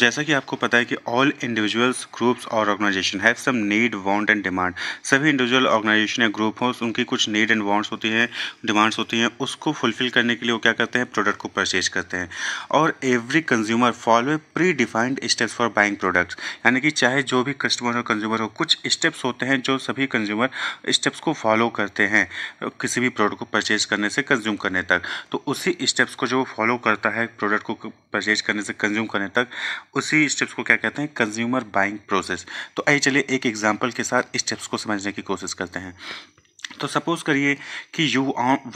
जैसा कि आपको पता है कि ऑल इंडिविजुअल्स ग्रुप्स और organisation have some need want and demand सभी इंडिविजुअल ऑर्गेनाइजेशन या ग्रुप हो उनकी कुछ नीड एंड वांट्स होती हैं डिमांड्स होती हैं उसको फुलफिल करने के लिए वो क्या करते हैं प्रोडक्ट को परचेज करते हैं और every consumer follow a predefined steps for buying products यानी कि चाहे जो भी कस्टमर हो कंज्यूमर हो कुछ स्टेप्स होते हैं जो सभी कंज्यूमर स्टेप्स को फॉलो करते हैं किसी भी प्रोडक्ट को परचेज करने से कंज्यूम करने तक तो उसी स्टेप्स को जो फॉलो करता है प्रोडक्ट को परचेज करने से कंज्यूम करने तक उसी स्टेप्स को क्या कहते हैं कंज्यूमर बाइंग प्रोसेस तो आइए चलिए एक एग्जाम्पल के साथ स्टेप्स को समझने की कोशिश करते हैं तो सपोज़ करिए कि you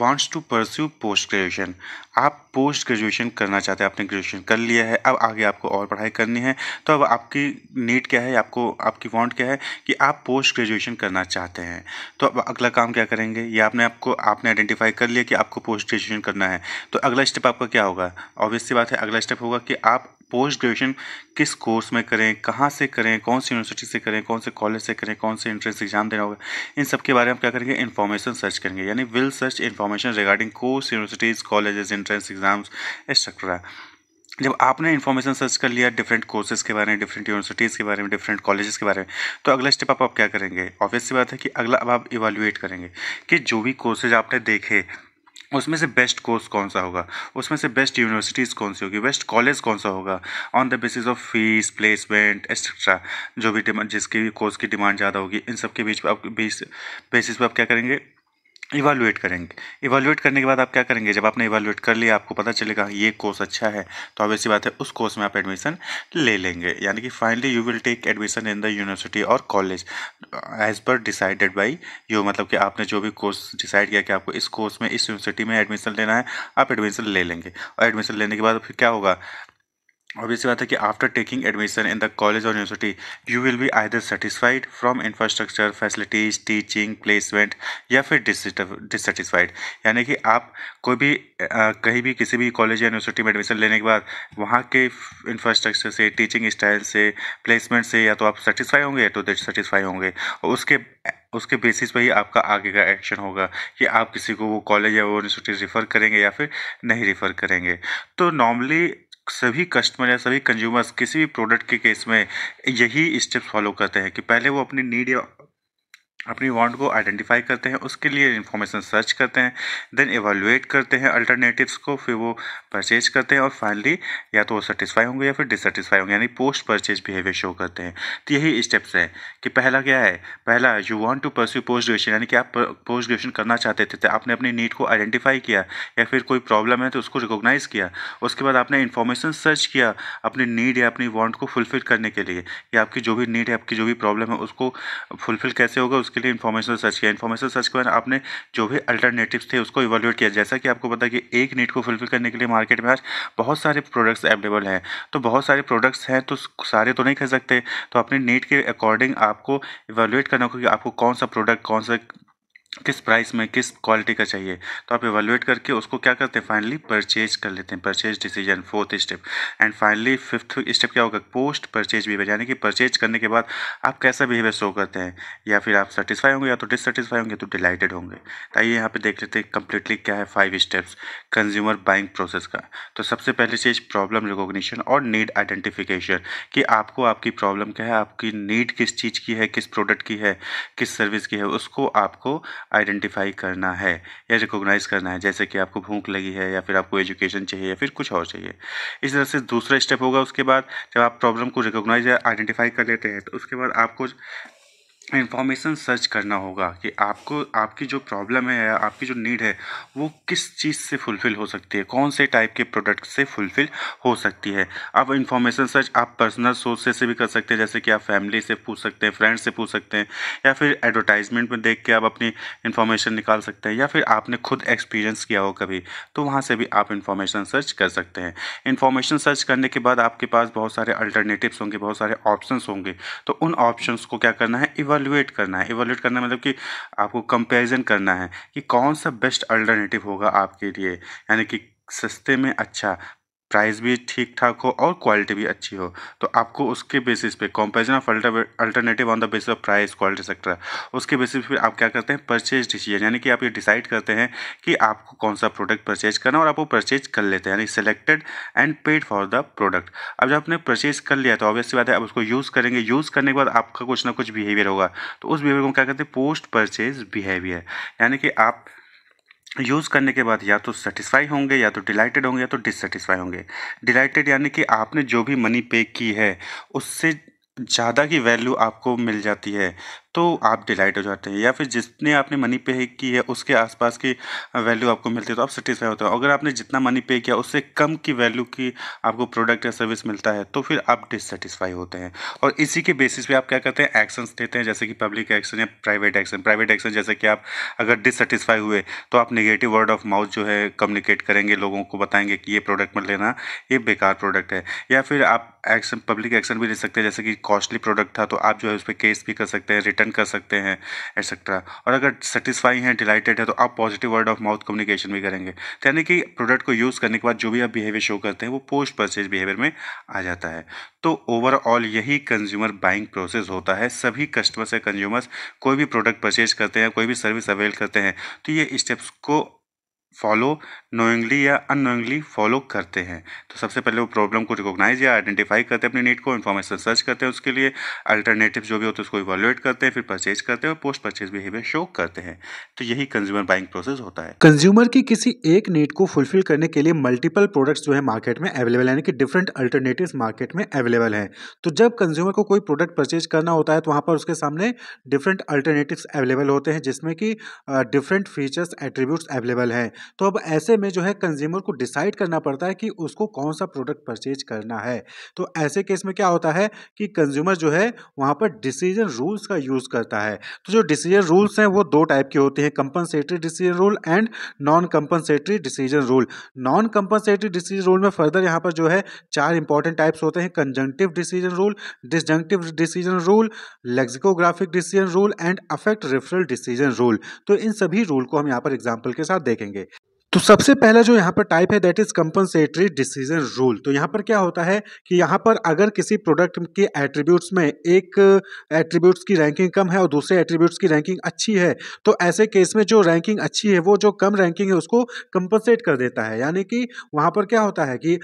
wants to pursue post graduation आप पोस्ट ग्रेजुएशन करना चाहते हैं आपने ग्रेजुएशन कर लिया है अब आगे आपको और पढ़ाई करनी है तो अब आपकी नीड क्या है आपको आपकी वांट क्या है कि आप पोस्ट ग्रेजुएशन करना चाहते हैं तो अब अगला काम क्या करेंगे या आपने आपको आपने आइडेंटिफाई कर लिया कि आपको पोस्ट ग्रेजुएशन करना है तो अगला स्टेप आपका क्या होगा ऑब्वियस बात है अगला स्टेप होगा कि आप पोस्ट ग्रेजुएशन किस कोर्स में करें कहाँ से करें कौन सी यूनिवर्सिटी से करें कौन से कॉलेज से करें कौन से एंट्रेंस एग्जाम देना होगा इन सब के बारे में क्या करेंगे इन्फॉर्मेशन सर्च करेंगे यानी will search information regarding course universities colleges entrance exams etcetera जब आपने इन्फॉर्मेशन सर्च कर लिया डिफरेंट कोर्सेज के बारे में डिफरेंट यूनिवर्सिटीज़ के बारे में डिफरेंट कॉलेजेस के बारे में तो अगला स्टेप आप, क्या करेंगे ऑफिस सी बात है कि अगला अब आप इवेलुएट करेंगे कि जो भी कोर्सेज आपने देखे उसमें से बेस्ट कोर्स कौन सा होगा उसमें से बेस्ट यूनिवर्सिटीज़ कौन सी होगी बेस्ट कॉलेज कौन सा होगा on the basis of fees placement etcetera जो भी डिमांड जिसकी कोर्स की डिमांड ज़्यादा होगी इन सब के बीच आप बेसिस पे आप क्या करेंगे इवालुएट करेंगे इवालुएट करने के बाद आप क्या करेंगे जब आपने इवालुएट कर लिया आपको पता चलेगा ये कोर्स अच्छा है तो अब ऐसी बात है उस कोर्स में आप एडमिशन ले लेंगे यानी कि finally you will take admission in the university और college as per decided by you मतलब कि आपने जो भी कोर्स डिसाइड किया कि आपको इस कोर्स में इस यूनिवर्सिटी में एडमिशन लेना है आप एडमिशन ले लेंगे और एडमिशन लेने के बाद फिर क्या होगा इसी बात है कि after taking admission in the college और university you will be either satisfied from infrastructure facilities teaching placement या फिर डिससेटिस्फाइड यानी कि आप कोई भी आ, कहीं भी किसी भी कॉलेज या यूनिवर्सिटी में एडमिशन लेने के बाद वहाँ के इंफ्रास्ट्रक्चर से टीचिंग स्टाइल से प्लेसमेंट से या तो आप सेटिस्फाई होंगे या तो डिससेटिस्फाई होंगे और उसके उसके बेसिस पर ही आपका आगे का एक्शन होगा कि आप किसी को वो कॉलेज या वो यूनिवर्सिटी रिफ़र करेंगे या फिर नहीं रिफ़र करेंगे तो नॉर्मली सभी कस्टमर या सभी कंज्यूमर्स किसी भी प्रोडक्ट के केस में यही स्टेप्स फॉलो करते हैं कि पहले वो अपनी नीड या अपनी वांट को आइडेंटिफाई करते हैं उसके लिए इन्फॉर्मेशन सर्च करते हैं देन एवेलुएट करते हैं अल्टरनेटिव्स को फिर वो परचेज करते हैं और फाइनली या तो वो सेटिस्फाई होंगे या फिर डिससेटिस्फाई होंगे यानी पोस्ट परचेज बिहेवियर शो करते हैं तो यही स्टेप्स हैं कि पहला क्या है पहला you want to pursue post graduation यानी कि आप पोस्ट ग्रेजुएशन करना चाहते थे तो आपने अपनी नीड को आइडेंटिफाई किया या फिर कोई प्रॉब्लम है तो उसको रिकोगनाइज़ किया उसके बाद आपने इन्फॉर्मेशन सर्च किया अपनी नीड या अपनी वांट को फुलफिल करने के लिए या आपकी जो भी नीड है आपकी जो भी प्रॉब्लम है उसको फुलफिल कैसे होगा उसके लिए इन्फॉर्मेशन सर्च किया इन्फॉर्मेशन सर्च के बाद आपने जो भी अल्टरनेटिव थे उसको इवेल्यूट किया जैसा कि आपको पता कि एक नीड को फुलफिल करने के लिए मार्केट में आज बहुत सारे प्रोडक्ट्स अवेलेबल हैं तो बहुत सारे प्रोडक्ट्स हैं तो सारे तो नहीं खरीद सकते तो अपनी नीड के अकॉर्डिंग आपको इवेल्यूएट करना होगा कि आपको कौन सा प्रोडक्ट कौन सा किस प्राइस में किस क्वालिटी का चाहिए तो आप एवेलुएट करके उसको क्या करते हैं फाइनली परचेज कर लेते हैं purchase decision fourth step and finally fifth step क्या होगा पोस्ट परचेज बिहेवियर यानी कि परचेज करने के बाद आप कैसा बिहेवियर शो करते हैं या फिर आप सेटिस्फाई होंगे या तो डिससेटिस्फाई होंगे तो डिलाइटेड होंगे तो आइए यहाँ पर देख लेते हैं कंप्लीटली क्या है five steps consumer buying process का तो सबसे पहली चीज़ प्रॉब्लम रिकोगनीशन और नीड आइडेंटिफिकेशन कि आपको आपकी प्रॉब्लम क्या है आपकी नीड किस चीज़ की है किस प्रोडक्ट की है किस सर्विस की है उसको आपको आइडेंटिफाई करना है या रिकोगनाइज़ करना है जैसे कि आपको भूख लगी है या फिर आपको एजुकेशन चाहिए या फिर कुछ और चाहिए इस तरह से दूसरा स्टेप होगा उसके बाद जब आप प्रॉब्लम को रिकोगनाइज या आइडेंटिफाई कर लेते हैं तो उसके बाद आपको इन्फॉर्मेशन सर्च करना होगा कि आपको आपकी जो प्रॉब्लम है या आपकी जो नीड है वो किस चीज़ से फुलफ़िल हो सकती है कौन से टाइप के प्रोडक्ट से फुलफ़िल हो सकती है अब इन्फॉर्मेशन सर्च आप पर्सनल सोर्सेज से भी कर सकते हैं जैसे कि आप फैमिली से पूछ सकते हैं फ्रेंड्स से पूछ सकते हैं या फिर एडवर्टाइजमेंट में देख के आप अपनी इन्फॉर्मेशन निकाल सकते हैं या फिर आपने खुद एक्सपीरियंस किया हो कभी तो वहाँ से भी आप इन्फॉर्मेशन सर्च कर सकते हैं इन्फॉर्मेशन सर्च करने के बाद आपके पास बहुत सारे अल्टरनेटिव्स होंगे बहुत सारे ऑप्शंस होंगे तो उन ऑप्शंस को क्या करना है इवन इवेलुएट करना है इवेलुएट करना मतलब कि आपको कंपैरिजन करना है कि कौन सा बेस्ट अल्टरनेटिव होगा आपके लिए यानी कि सस्ते में अच्छा प्राइस भी ठीक ठाक हो और क्वालिटी भी अच्छी हो तो आपको उसके बेसिस पे comparison of alter alternative on the basis of price quality sector उसके बेसिस पे आप क्या करते हैं परचेज डिसीजन यानी कि आप ये डिसाइड करते हैं कि आपको कौन सा प्रोडक्ट परचेज करना और आप वो परचेज कर लेते हैं यानी selected and paid for the product अब जब आपने परचेज कर लिया तो ऑब्वियसली बात है आप उसको यूज़ करेंगे यूज़ करने के बाद आपका कुछ ना कुछ बिहेवियर होगा तो उस बिहेवियर को क्या कहते हैं पोस्ट परचेज बिहेवियर यानी कि आप यूज़ करने के बाद या तो सेटिस्फाई होंगे या तो डिलाइटेड होंगे या तो डिससेटिस्फाई होंगे डिलाइटेड यानी कि आपने जो भी मनी पे की है उससे ज़्यादा की वैल्यू आपको मिल जाती है तो आप डिलाइट हो जाते हैं या फिर जितने आपने मनी पे की है उसके आसपास की वैल्यू आपको मिलती है तो आप सेटिस्फाई होते हो अगर आपने जितना मनी पे किया उससे कम की वैल्यू की आपको प्रोडक्ट या सर्विस मिलता है तो फिर आप डिससेटिस्फाई होते हैं और इसी के बेसिस पे आप क्या करते हैं एक्शंस लेते हैं जैसे कि पब्लिक एक्शन या प्राइवेट एक्शन प्राइवेट एक्शन जैसे कि आप अगर डिससेटिस्फाई हुए तो आप निगेटिव वर्ड ऑफ माउथ जो है कम्युनिकेट करेंगे लोगों को बताएंगे कि ये प्रोडक्ट मत लेना ये बेकार प्रोडक्ट है या फिर आप एक्शन पब्लिक एक्शन भी ले सकते हैं जैसे कि कॉस्टली प्रोडक्ट था तो आप जो है उस पर केस भी कर सकते हैं रिटर्न कर सकते हैं एक्सेट्रा और अगर सेटिस्फाई हैं डिलाइटेड है तो आप positive word of mouth communication भी करेंगे तो यानी कि प्रोडक्ट को यूज़ करने के बाद जो भी आप बिहेवियर शो करते हैं वो पोस्ट परचेज बिहेवियर में आ जाता है तो ओवरऑल यही कंज्यूमर बाइंग प्रोसेस होता है सभी कस्टमर्स या कंज्यूमर्स कोई भी प्रोडक्ट परचेज करते हैं कोई भी सर्विस अवेल करते हैं तो ये स्टेप्स को फ़ॉलो नोइंगली या नोइंगली फ़ॉलो करते हैं तो सबसे पहले वो प्रॉब्लम को रिकॉग्नाइज या आइडेंटिफाई करते हैं अपनी नीड को इन्फॉर्मेशन सर्च करते हैं उसके लिए अल्टरनेटिव जो भी होते हैं उसको इवेलुएट करते हैं फिर परचेज करते हैं और पोस्ट परचेज बिहेवियर शो करते हैं तो यही कंज्यूमर बाइंग प्रोसेस होता है कंज्यूमर की किसी एक नीड को फुलफिल करने के लिए मल्टीपल प्रोडक्ट्स जो है मार्केट में अवेलेबल यानी कि डिफरेंट अल्टरनेटिव मार्केट में अवेलेबल है तो जब कंज्यूमर को कोई प्रोडक्ट परचेज करना होता है तो वहाँ पर उसके सामने डिफरेंट अल्टरनेटिव अवेलेबल होते हैं जिसमें कि डिफरेंट फीचर्स एट्रीब्यूट्स अवेलेबल हैं तो अब ऐसे में जो है कंज्यूमर को डिसाइड करना पड़ता है कि उसको कौन सा प्रोडक्ट परचेज करना है तो ऐसे केस में क्या होता है कि कंज्यूमर जो है वहाँ पर डिसीजन रूल्स का यूज़ करता है तो जो डिसीजन रूल्स हैं वो दो टाइप के होते हैं compensatory decision rule and non compensatory decision rule non compensatory decision rule में फर्दर यहाँ पर जो है चार इंपॉर्टेंट टाइप्स होते हैं conjunctive decision rule disjunctive decision rule lexicographic decision rule and affect referral decision rule तो इन सभी रूल को हम यहाँ पर एग्जाम्पल के साथ देखेंगे तो सबसे पहला जो यहाँ पर टाइप है that is compensatory decision rule तो यहाँ पर क्या होता है कि यहाँ पर अगर किसी प्रोडक्ट के एट्रीब्यूट्स में एक एट्रीब्यूट्स की रैंकिंग कम है और दूसरे एट्रीब्यूट्स की रैंकिंग अच्छी है तो ऐसे केस में जो रैंकिंग अच्छी है वो जो कम रैंकिंग है उसको कंपनसेट कर देता है यानी कि वहाँ पर क्या होता है कि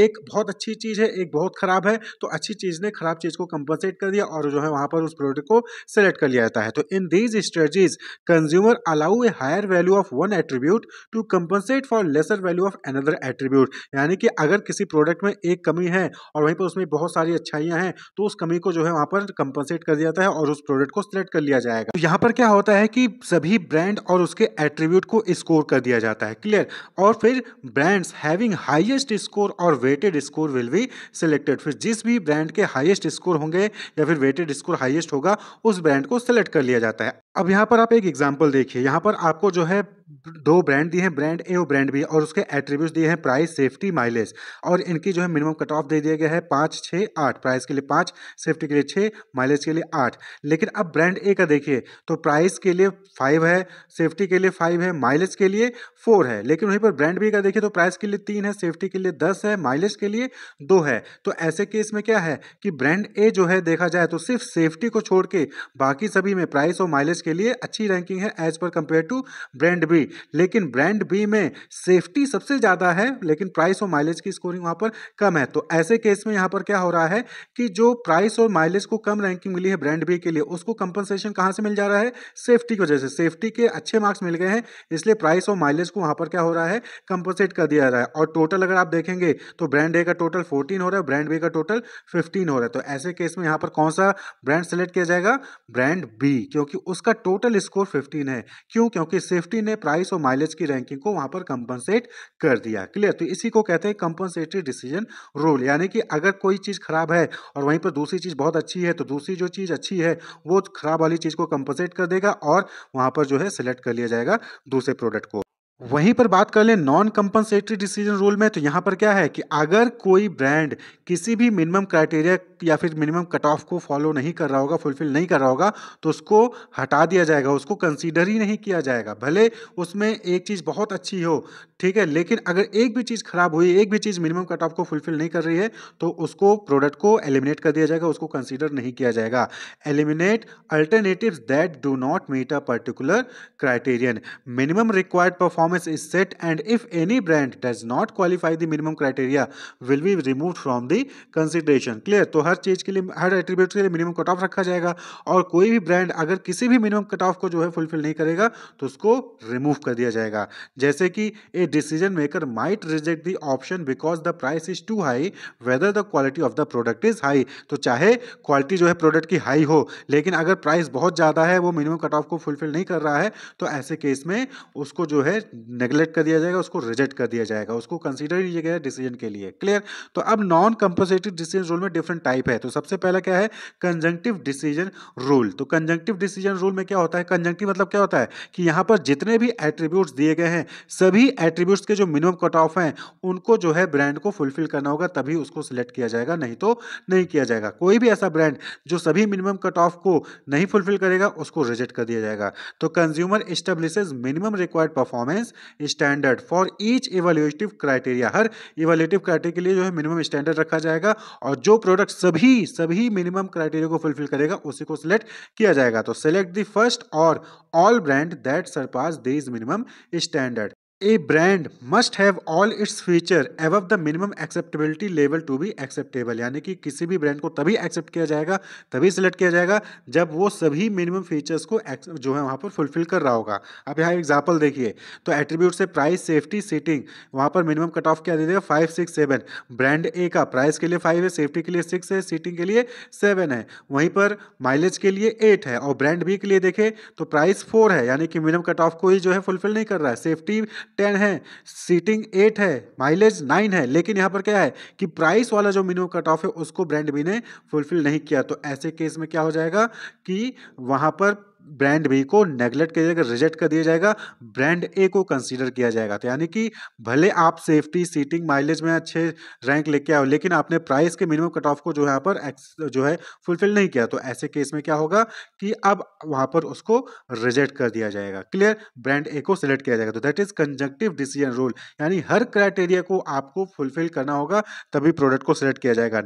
एक बहुत अच्छी चीज़ है एक बहुत ख़राब है तो अच्छी चीज़ ने ख़राब चीज़ को कंपनसेट कर दिया और जो है वहाँ पर उस प्रोडक्ट को सेलेक्ट कर लिया जाता है तो in these strategies consumer allow a higher value of one attribute to compensate for lesser value of another attribute यानी कि अगर किसी प्रोडक्ट में एक कमी है और वहीं पर उसमें बहुत सारी अच्छाइयाँ हैं तो उस कमी को जो है वहाँ पर कंपनसेट कर दिया जाता है और उस प्रोडक्ट को सिलेक्ट कर लिया जाएगा तो यहाँ पर क्या होता है कि सभी ब्रांड और उसके एट्रीब्यूट को स्कोर कर दिया जाता है क्लियर और फिर ब्रांड्स हैविंग हाइएस्ट स्कोर और और weighted score will be selected फिर जिस भी ब्रांड के हाइएस्ट स्कोर होंगे या फिर वेटेड स्कोर हाइएस्ट होगा उस ब्रांड को सिलेक्ट कर लिया जाता है अब यहाँ पर आप एक एग्जाम्पल देखिए यहाँ पर आपको जो है दो ब्रांड दिए हैं ब्रांड ए और ब्रांड बी और उसके एट्रीब्यूट दिए हैं प्राइस सेफ्टी माइलेज और इनकी जो है मिनिमम कट ऑफ दे दिया गया है पाँच छः आठ प्राइस के लिए पाँच सेफ्टी के लिए छः माइलेज के लिए आठ लेकिन अब ब्रांड ए का देखिए तो प्राइस के लिए फाइव है सेफ्टी के लिए फाइव है माइलेज के लिए फोर है लेकिन वहीं पर ब्रांड बी का देखिए तो प्राइस के लिए तीन है सेफ्टी के लिए दस है माइलेज के लिए दो है तो ऐसे केस में क्या है कि ब्रांड ए जो है देखा जाए तो सिर्फ सेफ्टी को छोड़ के बाकी सभी में प्राइस और माइलेज के लिए अच्छी रैंकिंग है as per compare to brand B भी लेकिन ब्रांड बी में सेफ्टी सबसे ज़्यादा है लेकिन प्राइस और माइलेज की स्कोरिंग वहाँ पर कम है तो ऐसे केस में यहाँ पर क्या हो रहा है कि जो प्राइस और माइलेज को कम रैंकिंग मिली है ब्रांड बी के लिए उसको कंपनसेशन कहाँ से मिल जा रहा है सेफ्टी की वजह से सेफ्टी के अच्छे मार्क्स मिल गए हैं इसलिए प्राइस और माइलेज को वहाँ पर क्या हो रहा है कंपनसेट कर दिया जा रहा है और टोटल अगर आप देखेंगे तो ब्रांड ए का टोटल फोर्टीन हो रहा है ब्रांड बी का टोटल फिफ्टीन हो रहा है तो ऐसे केस में यहाँ पर कौन सा ब्रांड सेलेक्ट किया जाएगा ब्रांड बी क्योंकि उसका टोटल स्कोर फिफ्टीन है क्यों क्योंकि सेफ्टी ने प्राइस और माइलेज की रैंकिंग को वहां पर कंपनसेट कर दिया क्लियर तो इसी को कहते हैं कंपनसेटरी डिसीजन रूल यानी कि अगर कोई चीज़ खराब है और वहीं पर दूसरी चीज़ बहुत अच्छी है तो दूसरी जो चीज़ अच्छी है वो खराब वाली चीज़ को कंपनसेट कर देगा और वहाँ पर जो है सिलेक्ट कर लिया जाएगा दूसरे प्रोडक्ट को हम्म। वहीं पर बात कर लें नॉन कंपनसेटरी डिसीजन रूल में तो यहाँ पर क्या है कि अगर कोई ब्रांड किसी भी मिनिमम क्राइटेरिया या फिर मिनिमम कट ऑफ को फॉलो नहीं कर रहा होगा फुलफिल नहीं कर रहा होगा तो उसको हटा दिया जाएगा उसको कंसीडर ही नहीं किया जाएगा भले उसमें एक चीज़ बहुत अच्छी हो ठीक है लेकिन अगर एक भी चीज़ खराब हुई एक भी चीज़ मिनिमम कट ऑफ को फुलफिल नहीं कर रही है तो उसको प्रोडक्ट को एलिमिनेट कर दिया जाएगा उसको कंसिडर नहीं किया जाएगा eliminate alternative that do not meet a particular criterion minimum required perform performance is set and if any brand does not qualify the minimum criteria will be removed from the consideration clear तो हर चीज़ के लिए हर attribute के लिए minimum cut of रखा जाएगा और कोई भी ब्रांड अगर किसी भी मिनिमम कट ऑफ को जो है फुलफिल नहीं करेगा तो उसको रिमूव कर दिया जाएगा जैसे कि a decision maker might reject the option because the price is too high whether the quality of the product is high तो चाहे क्वालिटी जो है प्रोडक्ट की हाई हो लेकिन अगर प्राइस बहुत ज़्यादा है वो मिनिमम कट ऑफ को फुलफिल नहीं कर रहा है तो ऐसे केस में उसको जो है नेग्लेक्ट कर दिया जाएगा उसको रिजेक्ट कर दिया जाएगा उसको कंसीडर ही गया डिसीजन के लिए क्लियर तो अब नॉन कंपोजेटिव डिसीजन रूल में डिफरेंट टाइप है तो सबसे पहला क्या है कंजंक्टिव डिसीजन रूल तो कंजंक्टिव डिसीजन रूल में क्या होता है कंजंक्टिव मतलब क्या होता है कि यहाँ पर जितने भी एट्रीब्यूट्स दिए गए हैं सभी एट्रीब्यूट्स के जो मिनिमम कट ऑफ हैं उनको जो है ब्रांड को फुलफिल करना होगा तभी उसको सिलेक्ट किया जाएगा नहीं तो नहीं किया जाएगा कोई भी ऐसा ब्रांड जो सभी मिनिमम कट ऑफ को नहीं फुलफिल करेगा उसको रिजेक्ट कर दिया जाएगा तो consumer establish minimum required performance reference standard for each evaluative criteria हर इवेल्यूटिव क्राइटेरिया के लिए जो है मिनिमम स्टैंडर्ड रखा जाएगा और जो प्रोडक्ट सभी सभी मिनिमम क्राइटेरिया को फुलफिल करेगा उसी को सिलेक्ट किया जाएगा तो सिलेक्ट दी फर्स्ट और all brand that surpass this minimum standard a brand must have all its feature above the minimum acceptability level to be acceptable यानी कि किसी भी ब्रांड को तभी एक्सेप्ट किया जाएगा तभी सिलेक्ट किया जाएगा जब वो सभी मिनिमम फीचर्स को जो है वहाँ पर फुलफिल कर रहा होगा आप यहाँ एग्जाम्पल देखिए तो एट्रीब्यूट से प्राइस सेफ्टी सीटिंग वहाँ पर मिनिमम कट ऑफ क्या दे देगा five six seven brand A का प्राइस के लिए फाइव है सेफ्टी के लिए सिक्स है सीटिंग के लिए सेवन है वहीं पर माइलेज के लिए एट है और ब्रांड बी के लिए देखें तो प्राइस फोर है यानी कि मिनिमम कट ऑफ को ही जो है फुलफिल नहीं कर रहा है सेफ्टी टेन है सीटिंग एट है माइलेज नाइन है लेकिन यहाँ पर क्या है कि प्राइस वाला जो मिनिमम कट ऑफ है उसको ब्रांड बी ने फुलफिल नहीं किया तो ऐसे केस में क्या हो जाएगा कि वहाँ पर ब्रांड बी को नेगलेक्ट किया जाएगा रिजेक्ट कर दिया जाएगा ब्रांड ए को कंसीडर किया जाएगा तो यानी कि भले आप सेफ्टी सीटिंग माइलेज में अच्छे रैंक लेके आओ लेकिन आपने प्राइस के मिनिमम कट ऑफ को जो है यहाँ पर जो है फुलफिल नहीं किया तो ऐसे केस में क्या होगा कि अब वहाँ पर उसको रिजेक्ट कर दिया जाएगा क्लियर ब्रांड ए को सिलेक्ट किया जाएगा तो that is conjunctive decision rule यानी हर क्राइटेरिया को आपको फुलफिल करना होगा तभी प्रोडक्ट को सिलेक्ट किया जाएगा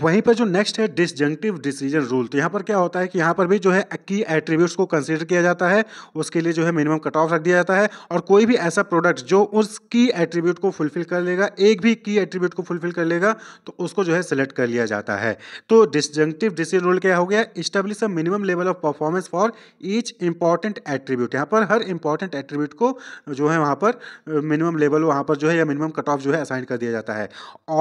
वहीं पर जो नेक्स्ट है डिसजंक्टिव डिसीजन रूल तो यहाँ पर क्या होता है कि यहाँ पर भी जो है की एट्रीब्यूट्स को कंसिडर किया जाता है उसके लिए जो है मिनिमम कट ऑफ रख दिया जाता है और कोई भी ऐसा प्रोडक्ट जो उस की एट्रीब्यूट को फुलफिल कर लेगा एक भी की एट्रीब्यूट को फुलफिल कर लेगा तो उसको जो है सिलेक्ट कर लिया जाता है तो डिसजंक्टिव डिसीजन रूल क्या हो गया establish a minimum level of performance for each important attribute यहाँ पर हर इंपॉर्टेंट एट्रीब्यूट को जो है वहाँ पर मिनिमम लेवल वहाँ पर जो है या मिनिमम कट ऑफ जो है असाइन कर दिया जाता है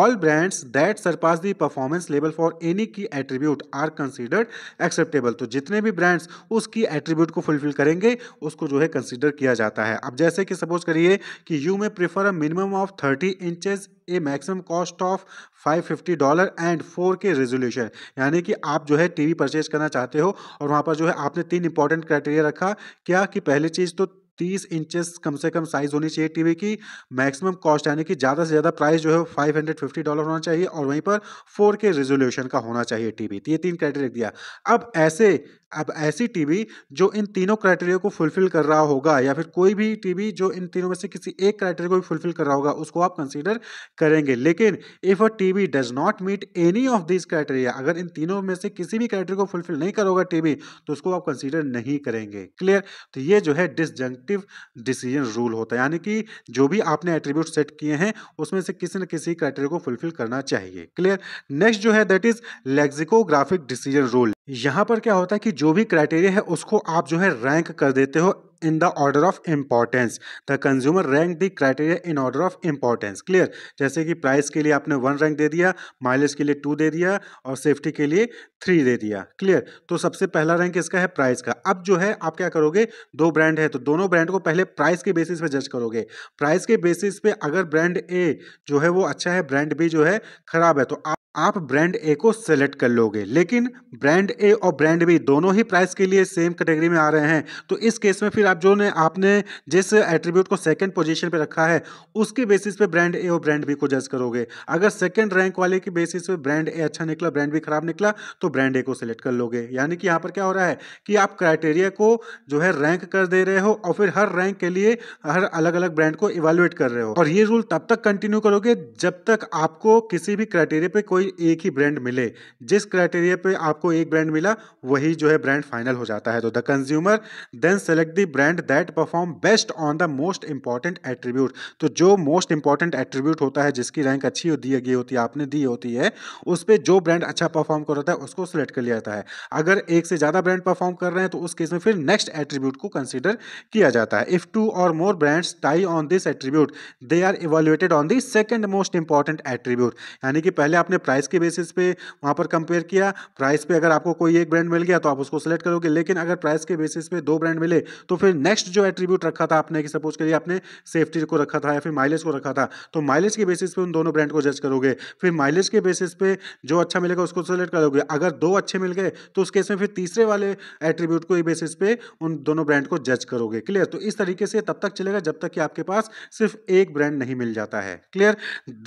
all brands that surpass the performance reference लेबल for any key attribute are considered acceptable तो जितने भी ब्रांड्स उसकी एट्रीब्यूट को फुलफिल करेंगे उसको जो है कंसिडर किया जाता है अब जैसे कि सपोज करिए कि you may prefer a minimum of thirty inches a maximum cost of 550 dollar and 4K resolution यानी कि आप जो है टीवी परचेज करना चाहते हो और वहाँ पर जो है आपने तीन इंपॉर्टेंट क्राइटेरिया रखा क्या कि पहली चीज़ तो तीस इंचेस कम से कम साइज़ होनी चाहिए टीवी की मैक्सिमम कॉस्ट यानी कि ज़्यादा से ज़्यादा प्राइस जो है फाइव हंड्रेड फिफ्टी डॉलर होना चाहिए और वहीं पर फोर के रेजोल्यूशन का होना चाहिए टीवी तो ये तीन क्राइटेरिया दिया अब ऐसे अब ऐसी टीवी जो इन तीनों क्राइटेरिया को फुलफिल कर रहा होगा या फिर कोई भी टीवी जो इन तीनों में से किसी एक क्राइटेरिया को भी फुलफिल कर रहा होगा उसको आप कंसीडर करेंगे लेकिन if a TV does not meet any of this criteria अगर इन तीनों में से किसी भी क्राइटेरिया को फुलफिल नहीं करोगा टीवी तो उसको आप कंसिडर नहीं करेंगे क्लियर तो ये जो है डिसजंक्टिव डिसीजन रूल होता है यानी कि जो भी आपने एट्रीब्यूट सेट किए हैं उसमें से किसी न किसी क्राइटेरिया को फुलफिल करना चाहिए क्लियर नेक्स्ट जो है that is lexicographic decision rule यहाँ पर क्या होता है कि जो भी क्राइटेरिया है उसको आप जो है रैंक कर देते हो in the order of importance the consumer rank the criteria in order of importance clear जैसे कि प्राइस के लिए आपने वन रैंक दे दिया माइलेज के लिए टू दे दिया और सेफ्टी के लिए थ्री दे दिया क्लियर तो सबसे पहला रैंक इसका है प्राइस का अब जो है आप क्या करोगे दो ब्रांड है तो दोनों ब्रांड को पहले प्राइस के बेसिस पे जज करोगे प्राइस के बेसिस पे अगर ब्रांड ए जो है वो अच्छा है ब्रांड बी जो है खराब है तो आप आप ब्रांड ए को सेलेक्ट कर लोगे लेकिन ब्रांड ए और ब्रांड बी दोनों ही प्राइस के लिए सेम कैटेगरी में आ रहे हैं तो इस केस में फिर आप जो ने आपने जिस एट्रीब्यूट को सेकंड पोजीशन पे रखा है उसके बेसिस पे ब्रांड ए और ब्रांड बी को जज करोगे अगर सेकंड रैंक वाले के बेसिस पे ब्रांड ए अच्छा निकला ब्रांड बी खराब निकला तो ब्रांड ए को सिलेक्ट कर लोगे यानी कि यहाँ पर क्या हो रहा है कि आप क्राइटेरिया को जो है रैंक कर दे रहे हो और फिर हर रैंक के लिए हर अलग अलग ब्रांड को इवेलुएट कर रहे हो और ये रूल तब तक कंटिन्यू करोगे जब तक आपको किसी भी क्राइटेरिया पर कोई कोई एक ही ब्रांड मिले जिस क्राइटेरिया पे आपको एक ब्रांड मिला वही जो है ब्रांड फाइनल हो जाता है तो the consumer then select the brand that perform best on the most important attribute तो जो मोस्ट इंपॉर्टेंट एट्रीब्यूट होता है जिसकी रैंक अच्छी दी गई होती है आपने दी होती है उस पर जो ब्रांड अच्छा परफॉर्म कर रहा है उसको सिलेक्ट कर लिया जाता है अगर एक से ज़्यादा ब्रांड परफॉर्म कर रहे हैं तो उस केस में फिर नेक्स्ट एट्रीब्यूट को कंसिडर किया जाता है if two or more brands tie on this attribute they are evaluated on the second most important attribute यानी कि पहले आपने प्राइस के बेसिस पे वहाँ पर कंपेयर किया प्राइस पे अगर आपको कोई एक ब्रांड मिल गया तो आप उसको सेलेक्ट करोगे लेकिन अगर प्राइस के बेसिस पे दो ब्रांड मिले तो फिर नेक्स्ट जो एट्रीब्यूट रखा था आपने कि सपोज करिए आपने सेफ्टी को रखा था या फिर माइलेज को रखा था तो माइलेज के बेसिस पे उन दोनों ब्रांड को जज करोगे फिर माइलेज के बेसिस पे जो अच्छा मिलेगा उसको सेलेक्ट करोगे अगर दो अच्छे मिल गए तो उस केस में फिर तीसरे वाले एट्रीब्यूट को बेसिस पे उन दोनों ब्रांड को जज करोगे क्लियर तो इस तरीके से तब तक चलेगा जब तक कि आपके पास सिर्फ एक ब्रांड नहीं मिल जाता है clear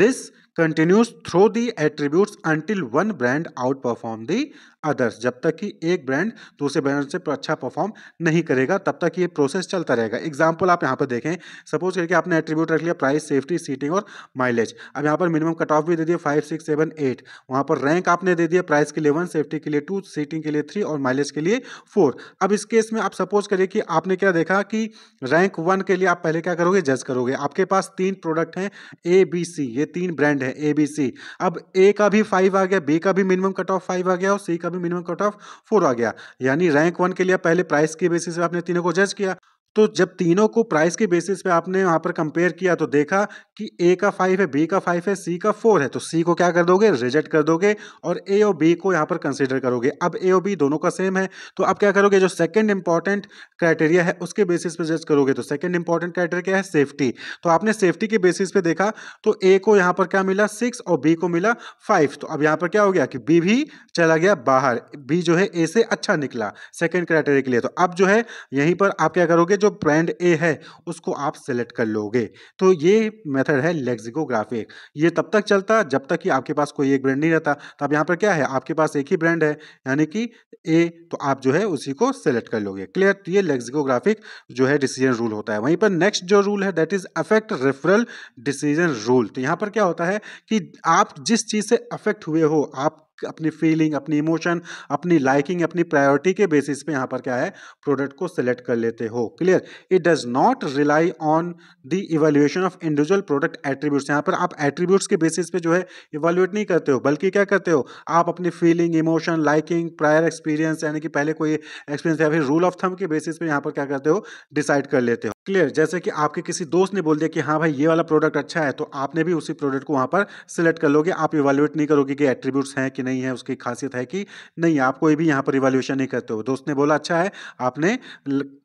this continues through the attributes until one brand outperform the others जब तक कि एक ब्रांड दूसरे ब्रांड से अच्छा परफॉर्म नहीं करेगा तब तक ये प्रोसेस चलता रहेगा एग्जाम्पल आप यहाँ पर देखें सपोज करके आपने एट्रीब्यूट रख लिया प्राइस सेफ्टी सीटिंग और माइलेज अब यहाँ पर मिनिमम कट ऑफ भी दे दिया फाइव सिक्स सेवन एट वहाँ पर रैंक आपने दे दिया प्राइस के लिए वन सेफ्टी के लिए टू सीटिंग के लिए थ्री और माइलेज के लिए फोर अब इस केस में आप सपोज करिए कि आपने क्या देखा कि रैंक वन के लिए आप पहले क्या करोगे जज करोगे आपके पास तीन प्रोडक्ट हैं ए बी सी ये तीन ब्रांड है ए बी सी अब ए का भी फाइव आ गया बी का भी मिनिमम कट ऑफ फाइव आ गया और सी का भी मिनिमम कट ऑफ फोर आ गया यानी रैंक वन के लिए पहले प्राइस के बेसिस पे आपने तीनों को जज किया तो जब तीनों को प्राइस के बेसिस पे आपने वहाँ पर कंपेयर किया तो देखा कि ए का फाइव है बी का फाइव है सी का फोर है तो सी को क्या कर दोगे रिजेक्ट कर दोगे और ए और बी को यहाँ पर कंसिडर करोगे अब ए और बी दोनों का सेम है तो अब क्या करोगे जो सेकेंड इंपॉर्टेंट क्राइटेरिया है उसके बेसिस पे जज करोगे तो सेकेंड इंपॉर्टेंट क्राइटेरिया क्या है सेफ्टी तो आपने सेफ्टी के बेसिस पर देखा तो ए को यहाँ पर क्या मिला सिक्स और बी को मिला फाइव तो अब यहाँ पर क्या हो गया कि बी भी चला गया बाहर बी जो है ए से अच्छा निकला सेकेंड क्राइटेरिया के लिए तो अब जो है यहीं पर आप क्या करोगे जो ब्रांड ए है उसको आप सेलेक्ट कर लोगे तो ये मेथड है लेक्सिकोग्राफिक ये तब तक चलता जब तक कि आपके पास कोई एक ब्रांड नहीं रहता तब यहाँ पर क्या है आपके पास एक ही ब्रांड है यानी कि ए तो आप जो है उसी को सेलेक्ट कर लोगे क्लियर तो ये लेक्सिकोग्राफिक जो है डिसीजन रूल होता है वहीं पर नेक्स्ट जो रूल है that is affect referral decision rule तो यहाँ पर क्या होता है कि आप जिस चीज़ से अफेक्ट हुए हो आप अपनी फीलिंग अपनी इमोशन अपनी लाइकिंग अपनी प्रायोरिटी के बेसिस पे यहाँ पर क्या है प्रोडक्ट को सिलेक्ट कर लेते हो clear it does not rely on the evaluation of individual product attributes यहाँ पर आप एट्रीब्यूट्स के बेसिस पे जो है इवेल्यूएट नहीं करते हो बल्कि क्या करते हो आप अपनी feeling emotion liking prior experience यानी कि पहले कोई एक्सपीरियंस या फिर रूल ऑफ थम के बेसिस पे यहाँ पर क्या करते हो डिसाइड कर लेते हो क्लियर जैसे कि आपके किसी दोस्त ने बोल दिया कि हाँ भाई ये वाला प्रोडक्ट अच्छा है तो आपने भी उसी प्रोडक्ट को वहाँ पर सिलेक्ट कर लोगे आप इवेल्युएट नहीं करोगे कि एट्रीब्यूट्स हैं कि नहीं है उसकी खासियत है कि नहीं आप कोई भी यहाँ पर इवेल्युएशन नहीं करते हो दोस्त ने बोला अच्छा है आपने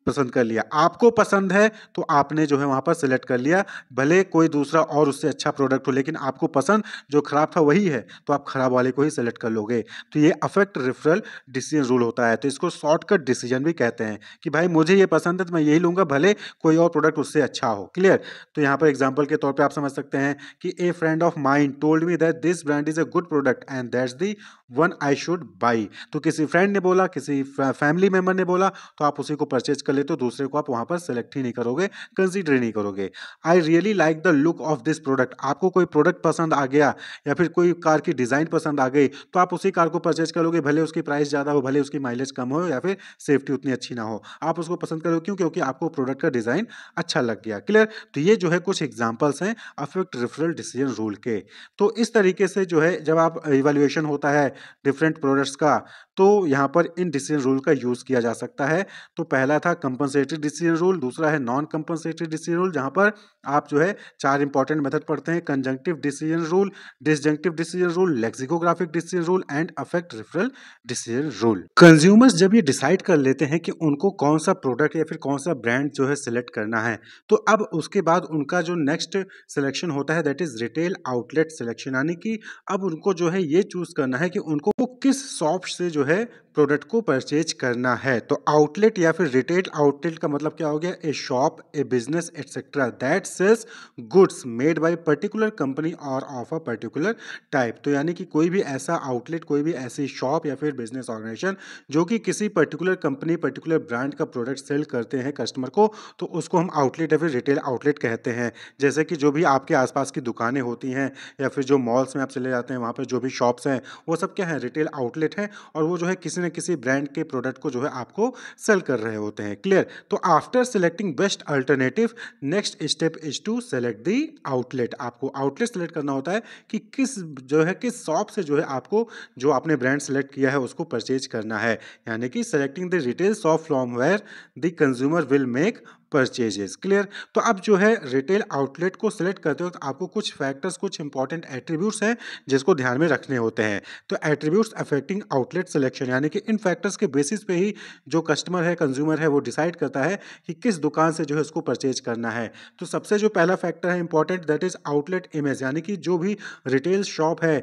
पसंद कर लिया आपको पसंद है तो आपने जो है वहाँ पर सिलेक्ट कर लिया भले कोई दूसरा और उससे अच्छा प्रोडक्ट हो लेकिन आपको पसंद जो ख़राब था वही है तो आप ख़राब वाले को ही सिलेक्ट कर लोगे तो ये अफेक्ट रेफरल डिसीजन रूल होता है तो इसको शॉर्टकट डिसीजन भी कहते हैं कि भाई मुझे ये पसंद है तो मैं यही लूँगा भले कोई कोई और प्रोडक्ट उससे अच्छा हो क्लियर तो यहाँ पर एग्जाम्पल के तौर पर आप समझ सकते हैं कि a friend of mind told me that this brand is a good product and that's the one I should buy तो किसी फ्रेंड ने बोला किसी फैमिली मेम्बर ने बोला तो आप उसी को परचेज कर लेते हो दूसरे को आप वहाँ पर सेलेक्ट ही नहीं करोगे कंसिडर ही नहीं करोगे I really like the look of this product आपको कोई प्रोडक्ट पसंद आ गया या फिर कोई कार की डिज़ाइन पसंद आ गई तो आप उसी कार को परचेज करोगे भले उसकी प्राइस ज़्यादा हो भले उसकी माइलेज कम हो या फिर सेफ्टी उतनी अच्छी ना हो आप उसको पसंद करोगे क्यों क्योंकि आपको प्रोडक्ट का डिज़ाइन डिज़ाइन अच्छा लग गया क्लियर तो ये जो है कुछ एग्जाम्पल्स हैं अफेक्ट रेफरल डिसीजन रूल के तो इस तरीके से जो है जब आप इवेल्युएशन होता है डिफरेंट प्रोडक्ट्स का तो यहाँ पर इन डिसीजन रूल का यूज़ किया जा सकता है तो पहला था कंपनसेटरी डिसीजन रूल दूसरा है नॉन कंपनसेटरी डिसीजन रूल जहाँ पर आप जो है चार इंपॉर्टेंट मेथड पढ़ते हैं conjunctive decision rule disjunctive decision rule lexicographic decision rule and affect referral decision rule consumers जब ये डिसाइड कर लेते हैं कि उनको कौन सा प्रोडक्ट या फिर कौन सा ब्रांड जो है सिलेक्ट करना है तो अब उसके बाद उनका जो नेक्स्ट सिलेक्शन होता है that is retail outlet selection यानी कि अब उनको जो है ये चूज करना है कि उनको किस शॉप से जो है है प्रोडक्ट को परचेज करना है तो आउटलेट या फिर रिटेल आउटलेट का मतलब क्या हो गया a shop a business etcetera that sells goods made by particular company or of a particular type तो यानी कि कोई भी ऐसा आउटलेट कोई भी ऐसी शॉप या फिर बिजनेस ऑर्गेनाइजेशन जो कि किसी पर्टिकुलर कंपनी पर्टिकुलर ब्रांड का प्रोडक्ट सेल करते हैं कस्टमर को तो उसको हम आउटलेट या फिर रिटेल आउटलेट कहते हैं जैसे कि जो भी आपके आसपास की दुकानें होती हैं या फिर जो मॉल्स में आप चले जाते हैं वहाँ पर जो भी शॉप्स हैं वो सब क्या है रिटेल आउटलेट हैं और वो जो है किसी न किसी ब्रांड के प्रोडक्ट को जो है आपको सेल कर रहे होते हैं क्लियर तो after selecting best alternative next step is to select the outlet आपको आउटलेट सेलेक्ट करना होता है कि किस जो है किस शॉप से जो है आपको जो आपने ब्रांड सेलेक्ट किया है उसको परचेज करना है यानी कि selecting the retail shop from where the consumer will make purchases clear तो अब जो है रिटेल आउटलेट को सिलेक्ट करते वक्त तो आपको कुछ फैक्टर्स कुछ इंपॉर्टेंट एट्रीब्यूट्स हैं जिसको ध्यान में रखने होते हैं तो एट्रीब्यूट्स अफेक्टिंग आउटलेट सिलेक्शन यानी कि इन फैक्टर्स के बेसिस पे ही जो कस्टमर है कंज्यूमर है वो डिसाइड करता है कि किस दुकान से जो है उसको परचेज करना है तो सबसे जो पहला फैक्टर है important that is outlet image यानी कि जो भी रिटेल शॉप है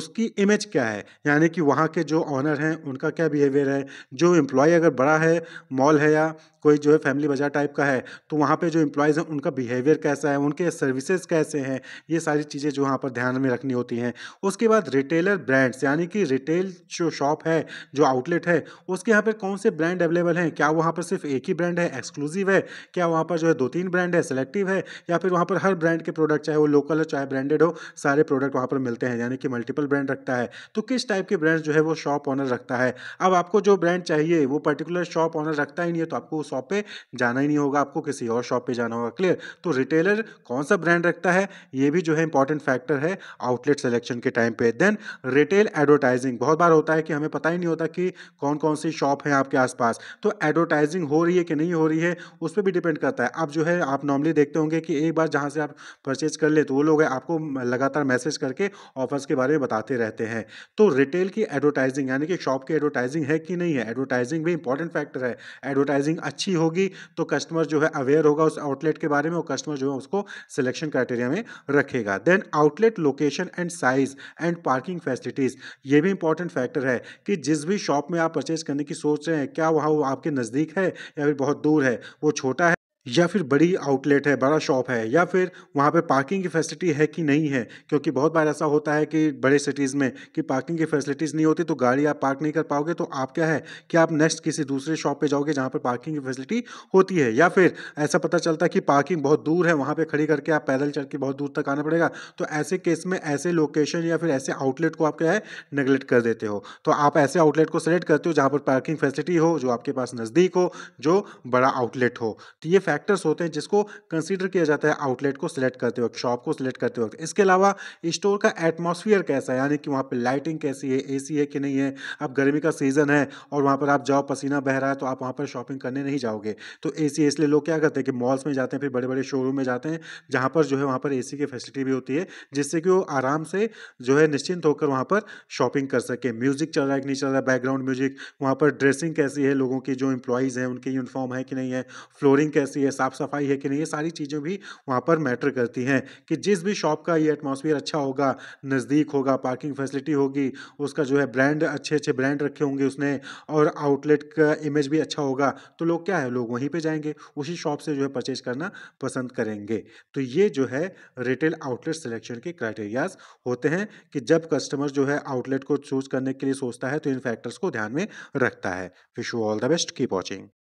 उसकी इमेज क्या है यानी कि वहाँ के जो ऑनर हैं उनका क्या बिहेवियर है जो एम्प्लॉय अगर बड़ा है मॉल है या कोई जो है फैमिली बाजार टाइप का है है तो वहाँ पे जो एम्प्लॉयज़ हैं उनका बिहेवियर कैसा है उनके सर्विसेज कैसे हैं ये सारी चीज़ें जो वहाँ पर ध्यान में रखनी होती हैं उसके बाद रिटेलर ब्रांड्स यानी कि रिटेल जो शॉप है जो आउटलेट है उसके यहाँ पर कौन से ब्रांड अवेलेबल हैं क्या वहाँ पर सिर्फ एक ही ब्रांड है एक्सक्लूसिव है क्या वहाँ पर जो है दो तीन ब्रांड है सेलेक्टिव है या फिर वहाँ पर हर ब्रांड के प्रोडक्ट चाहे वो लोकल हो चाहे ब्रांडेड हो सारे प्रोडक्ट वहाँ पर मिलते हैं यानी कि मल्टीपल ब्रांड रखता है तो किस टाइप के ब्रांड जो है वो शॉप ऑनर रखता है अब आपको जो ब्रांड चाहिए वो पर्टिकुलर शॉप ऑनर रखता ही नहीं है तो आपको उस शॉप पर जाना ही नहीं होगा आपको किसी और शॉप पे जाना होगा क्लियर तो रिटेलर कौन सा ब्रांड रखता है ये भी जो है इंपॉर्टेंट फैक्टर है आउटलेट सिलेक्शन के टाइम पे देन रिटेल एडवर्टाइजिंग बहुत बार होता है कि हमें पता ही नहीं होता कि कौन कौन सी शॉप है आपके आसपास तो एडवर्टाइजिंग हो रही है कि नहीं हो रही है उस पर भी डिपेंड करता है आप जो है आप नॉर्मली देखते होंगे कि एक बार जहाँ से आप परचेज कर ले तो वो लोग आपको लगातार मैसेज करके ऑफर्स के बारे में बताते रहते हैं तो रिटेल की एडवर्टाइजिंग यानी कि शॉप की एडवर्टाइजिंग है कि नहीं है एडवर्टाइजिंग भी इंपॉर्टेंट फैक्टर है एडवर्टाइजिंग अच्छी होगी तो कस्टमर जो है अवेयर होगा उस आउटलेट के बारे में और कस्टमर जो है उसको सिलेक्शन क्राइटेरिया में रखेगा then outlet location and size and parking facilities ये भी इंपॉर्टेंट फैक्टर है कि जिस भी शॉप में आप परचेज करने की सोच रहे हैं क्या वहाँ वो आपके नज़दीक है या फिर बहुत दूर है वो छोटा है या फिर बड़ी आउटलेट है बड़ा शॉप है या फिर वहाँ पे पार्किंग की फैसिलिटी है कि नहीं है क्योंकि बहुत बार ऐसा होता है कि बड़े सिटीज़ में कि पार्किंग की फैसिलिटीज़ नहीं होती तो गाड़ी आप पार्क नहीं कर पाओगे तो आप क्या है कि आप नेक्स्ट किसी दूसरे शॉप पर जाओगे जहाँ पर पार्किंग की फैसिलिटी होती है या फिर ऐसा पता चलता है कि पार्किंग बहुत दूर है वहाँ पर खड़ी करके आप पैदल चल के बहुत दूर तक आना पड़ेगा तो ऐसे केस में ऐसे लोकेशन या फिर ऐसे आउटलेट को आप क्या है नेगलेक्ट कर देते हो तो आप ऐसे आउटलेट को सेलेक्ट करते हो जहाँ पर पार्किंग फैसिलिटी हो जो आपके पास नज़दीक हो जो बड़ा आउटलेट हो तो ये फैक्ट फैक्टर्स होते हैं जिसको कंसीडर किया जाता है आउटलेट को सिलेक्ट करते वक्त शॉप को सिलेक्ट करते वक्त इसके अलावा स्टोर का एटमोसफियर कैसा है यानी कि वहाँ पर लाइटिंग कैसी है ए है कि नहीं है अब गर्मी का सीज़न है और वहाँ पर आप जाओ पसीना बह रहा है तो आप वहाँ पर शॉपिंग करने नहीं जाओगे तो ए सी इसलिए लोग क्या करते हैं कि मॉल्स में जाते हैं फिर बड़े बड़े शोरूम में जाते हैं जहाँ पर जो है वहाँ पर ए की फैसिलिटी भी होती है जिससे कि वो आराम से जो है निश्चिंत होकर वहाँ पर शॉपिंग कर सके म्यूज़िक चल रहा है कि नहीं चल रहा है बैकग्राउंड म्यूजिक वहाँ पर ड्रेसिंग कैसी है लोगों की जो एम्प्लॉयज़ हैं उनकी यूनिफॉर्म है कि नहीं है फ्लोरिंग कैसी कैसी है साफ़ सफाई है कि नहीं ये सारी चीज़ें भी वहाँ पर मैटर करती हैं कि जिस भी शॉप का ये एटमोसफियर अच्छा होगा नज़दीक होगा पार्किंग फैसिलिटी होगी उसका जो है ब्रांड अच्छे अच्छे ब्रांड रखे होंगे उसने और आउटलेट का इमेज भी अच्छा होगा तो लोग क्या है लोग वहीं पर जाएंगे उसी शॉप से जो है परचेज करना पसंद करेंगे तो ये जो है रिटेल आउटलेट सिलेक्शन के क्राइटेरियाज होते हैं कि जब कस्टमर जो है आउटलेट को चूज करने के लिए सोचता है तो इन फैक्टर्स को ध्यान में रखता है wish you all the best keep watching